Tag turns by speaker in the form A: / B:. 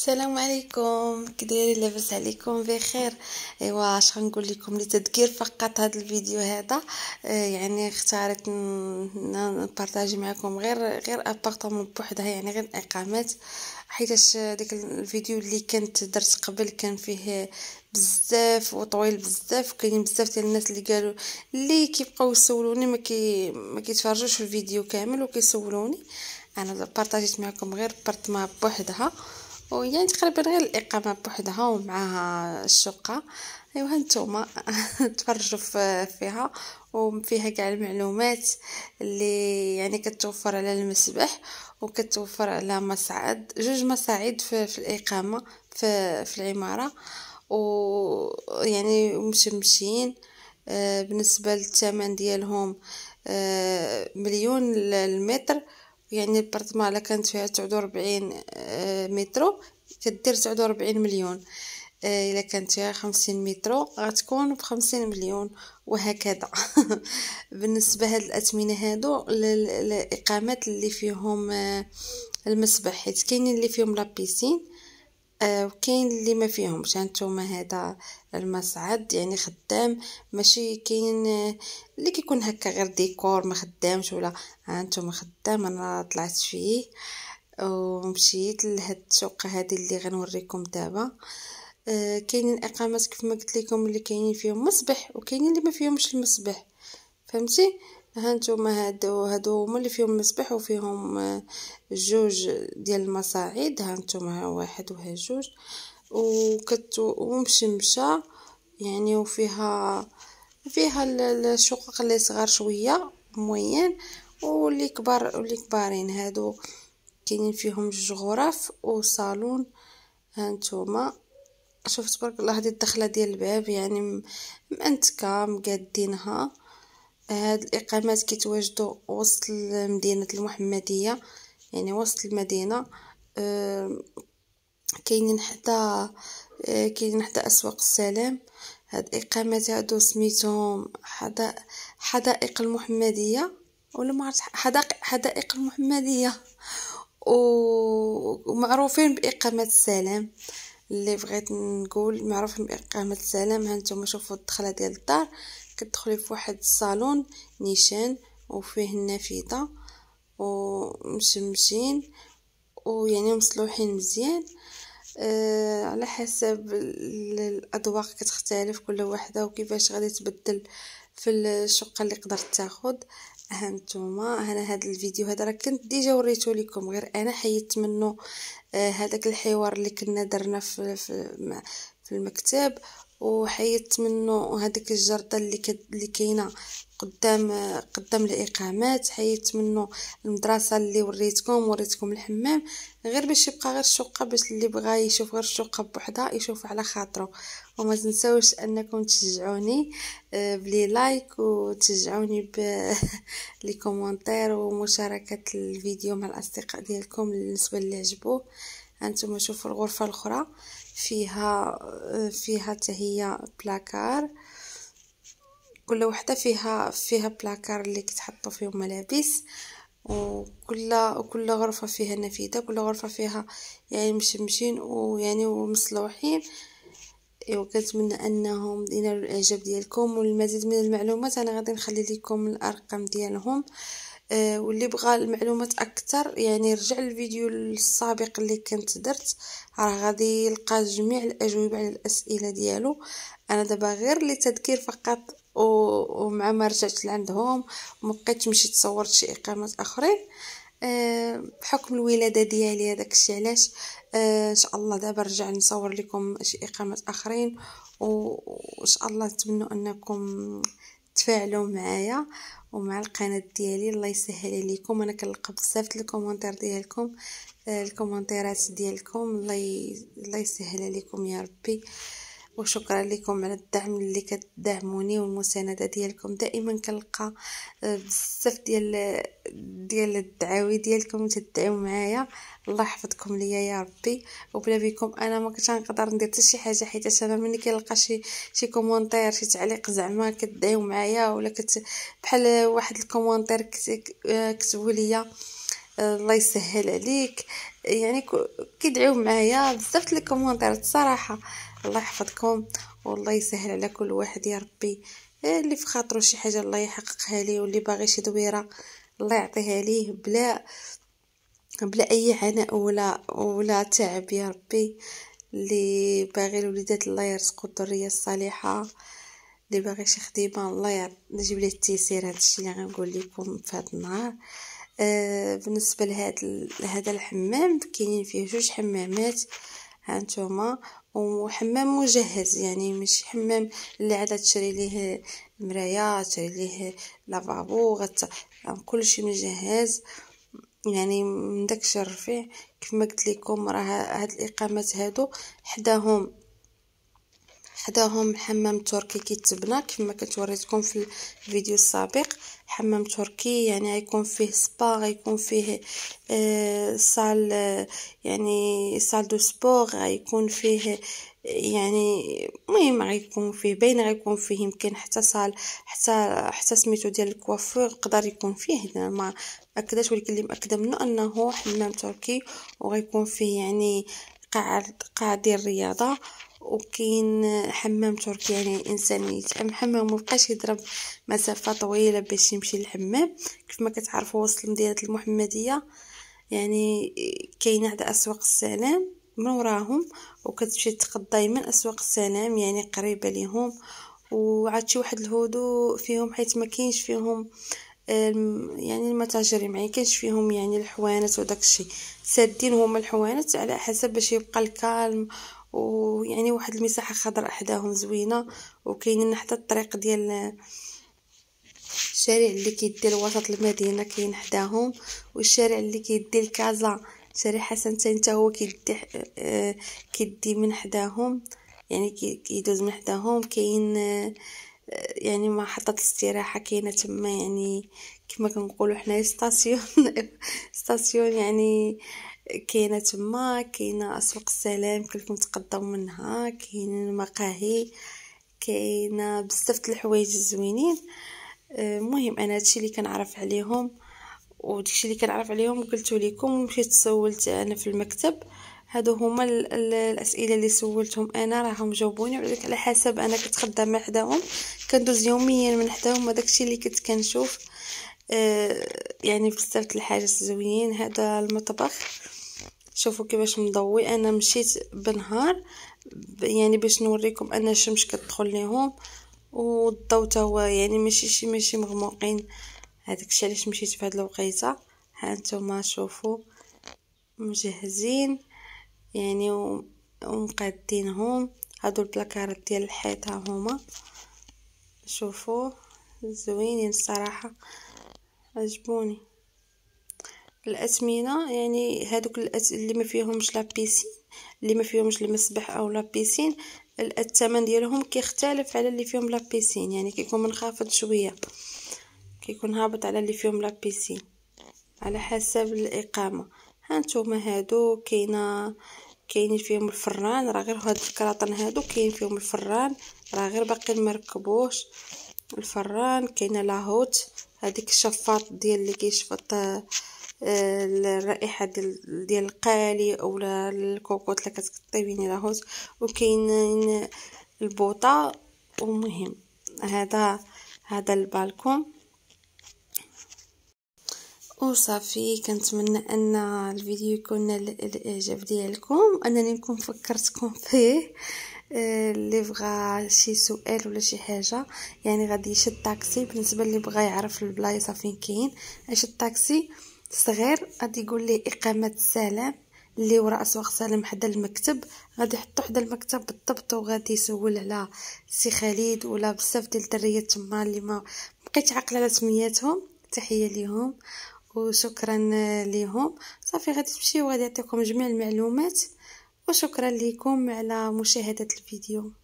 A: السلام عليكم كديري لاباس عليكم بخير ايوا اش غنقول لكم لتذكير فقط هذا الفيديو هذا آه يعني اختارت نبارطاجي معكم غير غير ابارطمون بوحدها يعني غير اقامات حيتاش داك الفيديو اللي كنت درت قبل كان فيه بزاف وطويل بزاف وكاينين بزاف ديال الناس اللي قالوا اللي كيبقاو يسولوني ما كي ما كيتفرجوش الفيديو كامل وكيسولوني انا بارطاجيت معكم غير بارطما بوحدها وهي تقريبا غير الاقامه بوحدها ومعها الشقه ايوا هانتوما تفرجوا فيها وفيها كاع المعلومات اللي يعني كتوفر على المسبح وكتوفر على مصعد جوج مصاعد في, في الاقامه في, في العماره ويعني مشمشين آه، بالنسبه للثمن ديالهم آه، مليون المتر يعني البارطمان الا كانت فيها تسعود آه، مترو كدير تسعود مليون آه، الا كانت فيها خمسين مترو غتكون بخمسين مليون وهكذا بالنسبه هاد الاثمنه هادو الاقامات اللي فيهم آه، المسبح حيت كاينين اللي فيهم لابيسين آه، وكاين اللي ما فيهمش هانتوما يعني هذا المصعد يعني خدام ماشي كاين آه، اللي كيكون هكا غير ديكور ما خدامش ولا هانتوما آه، خدام انا طلعت فيه ومشيت لهاد الشقه هذه اللي غنوريكم دابا كاينين اقامات كيف ما قلت لكم اللي كاينين فيهم مسبح وكاينين اللي ما فيهمش المسبح فهمتي هانتوما هادو هادو هما اللي فيهم مسبح وفيهم آه، جوج ديال المصاعد هانتوما ها واحد وها جوج وكت ومشمشة يعني وفيها فيها الشقق اللي صغار شويه موين واللي كبار واللي كبارين هادو كاينين فيهم جوج غرف وصالون هانتوما شوف تبارك الله هذه الدخله ديال الباب يعني مانتكا مقادينها هاد الاقامات كيتواجدوا وسط مدينه المحمديه يعني وسط المدينه آه، كاينين حتى آه، كاينين حتى اسواق السلام هاد الاقامات هادو سميتهم حدا حدائق المحمديه ولا ما حدائق حدائق المحمديه ومعروفين باقامه السلام اللي بغيت نقول معروفين باقامه السلام هانتوما شوفوا الدخله ديال الدار كتدخلي واحد الصالون نيشان وفيه النافذه ومشمشين ويعني مصلوحين مزيان أه على حسب الاذواق كتختلف كل وحده وكيفاش غادي تبدل في الشقه اللي قدرت تاخد هانتوما انا هذا الفيديو هذا راه كنت ديجا وريته لكم غير انا حيدت منه آه، هذاك الحوار اللي كنا درنا في, في, المكتب وحيدت منه هذيك الجرده اللي كد... اللي كاينه قدام قدام الاقامات حيدت منه المدرسه اللي وريتكم وريتكم الحمام غير باش يبقى غير الشقه باش اللي بغا يشوف غير الشقه بوحدها يشوف على خاطره وما تنساوش انكم تشجعوني آه، بلي لايك وتشجعوني بلي كومونتير ومشاركه الفيديو مع الاصدقاء ديالكم بالنسبه اللي عجبوه انتم شوفوا الغرفه الاخرى فيها فيها هي بلاكار كل وحده فيها فيها بلاكار اللي كتحطوا فيهم ملابس وكل كل غرفه فيها نافذه كل غرفه فيها يعني مشمشين ويعني ومصلوحين وكنتمنى انهم ينالوا الاعجاب ديالكم والمزيد من المعلومات انا غادي نخلي لكم الارقام ديالهم أه واللي بغى المعلومات اكثر يعني رجع الفيديو السابق اللي كنت درت راه غادي يلقى جميع الاجوبه على الاسئله ديالو انا دابا غير لتذكير فقط ومع ما رجعت لعندهم مبقيتش مشيت صورت شي اقامات اخرين آه، بحكم الولاده ديالي هذاك الشيء علاش آه، ان شاء الله دابا نرجع نصور لكم شي اقامات اخرين وان شاء الله نتمنى انكم تفاعلوا معايا ومع القناه ديالي الله يسهل عليكم انا كنلقى بزاف الكومونتير ديالكم آه، الكومونتيرات ديالكم الله الله يسهل عليكم يا ربي وشكرا لكم على الدعم اللي كتدعموني والمساندة ديالكم دائما كنلقى آه، بزاف ديال ديال الدعاوي ديالكم تدعموا معايا الله يحفظكم ليا يا ربي وبلا بيكم انا ما كنتش نقدر ندير حتى شي حاجه حيت انا ملي كنلقى شي شي كومونتير شي تعليق زعما كدعيو معايا ولا كت بحال واحد الكومونتير آه، كتبوا ليا الله يسهل عليك يعني كيدعيو معايا بزاف ديال الكومونتيرات الصراحه الله يحفظكم والله يسهل على كل واحد يا ربي إيه، اللي في خاطره شي حاجه الله يحققها ليه واللي باغي شي دويره الله يعطيها ليه بلا بلا اي عناء ولا ولا تعب يا ربي اللي باغي الوليدات الله يرزقو الذريه الصالحه اللي باغي شي خديمه الله يجيب ليه التيسير هادشي اللي غنقول لكم في هاد النهار آه، بالنسبه لهذا هذا الحمام كاينين فيه جوج حمامات هانتوما وحمام مجهز يعني ماشي حمام اللي عاد تشري ليه المرايه تشري ليه لافابو غت يعني كلشي مجهز يعني من داكشي الرفيع كما قلت لكم راه هاد الاقامات هادو حداهم حداهم الحمام التركي كيتبنى كما كنت وريتكم في الفيديو السابق الحمام التركي يعني غيكون فيه سبا غيكون فيه صال آه، آه، يعني صال دو سبور غيكون فيه يعني المهم غيكون فيه باين غيكون فيه يمكن حتى صال حتى حتى سميتو ديال الكوافور يقدر يكون فيه هنا ما مأكداش ولكن اللي مأكده منه انه حمام تركي وغيكون فيه يعني قاع قاع ديال الرياضه وكاين حمام تركي يعني الانسان يتحم حمام مبقاش يضرب مسافه طويله باش يمشي للحمام كيف ما كتعرفوا وسط المدينه المحمديه يعني كاينه عند اسواق السلام من وراهم وكتمشي تقضى من اسواق السلام يعني قريبه ليهم وعاد شي واحد الهدوء فيهم حيت ما كاينش فيهم يعني المتاجر ما كاينش فيهم يعني الحوانت وداك الشيء سادين هما الحوانت على حسب باش يبقى الكالم ويعني واحد المساحه خضراء حداهم زوينه وكاينين حتى الطريق ديال الشارع اللي كيدي لوسط المدينه كاين حداهم والشارع اللي كيدي لكازا شارع حسن حتى هو كيدي آه، كيدي من حداهم يعني كيدوز من حداهم كاين آه، يعني محطة الاستراحة كاينة تما يعني كما كنقولوا حنا ستاسيون ستاسيون يعني كاينه تما كاينه اسواق السلام كلكم تقدموا منها كاين المقاهي كاينه بزاف الحوايج زوينين آه، المهم انا هادشي اللي كنعرف عليهم وداكشي اللي كنعرف عليهم قلت لكم ومشيت سولت انا في المكتب هادو هما الـ ال الاسئله اللي سولتهم انا راهم جاوبوني ولكن على حسب انا كنت خدامه حداهم كندوز يوميا من حداهم وداكشي اللي كنت كنشوف آه يعني بزاف الحاجات زوينين هذا المطبخ شوفوا كيفاش مضوي انا مشيت بالنهار يعني باش نوريكم ان الشمس كتدخل ليهم والضو تا هو يعني ماشي شي ماشي مغموقين الشيء علاش مشيت في هذه الوقيته ها نتوما شوفوا مجهزين يعني ومقادينهم هادو البلاكارات ديال الحيط ها هما شوفوا زوينين الصراحه عجبوني الاثمنه يعني هذوك الأس... اللي ما فيهمش لابيسين اللي ما فيهمش المسبح او لابيسين الثمن ديالهم كيختلف على اللي فيهم لابيسين يعني كيكون منخفض شويه كيكون هابط على اللي فيهم لابيسين على حسب الاقامه هانتوما هادو كاينه كاين فيهم الفران راه غير هاد الكراطن هادو كاين فيهم الفران راه غير باقي مركبوش الفران كاينه لاهوت هذيك الشفاط ديال اللي كيشفط الرائحه ديال ديال القالي اولا الكوكوط اللي كتطيبيني لاهوت وكاينين البوطه ومهم هذا هذا البالكون وصافي كنتمنى ان الفيديو يكون نال الاعجاب ديالكم انني نكون فكرتكم فيه آه، اللي بغى شي سؤال ولا شي حاجه يعني غادي يشد طاكسي بالنسبه اللي بغى يعرف البلايصه فين كاين يشد طاكسي صغير غادي يقول لي اقامه السلام اللي وراء اسواق سالم حدا المكتب غادي يحطو حدا المكتب بالضبط وغادي يسول على سي خالد ولا بزاف ديال الدريات تما اللي ما بقيتش عاقله على سمياتهم تحيه ليهم وشكرا ليهم صافي غادي تمشي وغادي يعطيكم جميع المعلومات وشكرا لكم على مشاهده الفيديو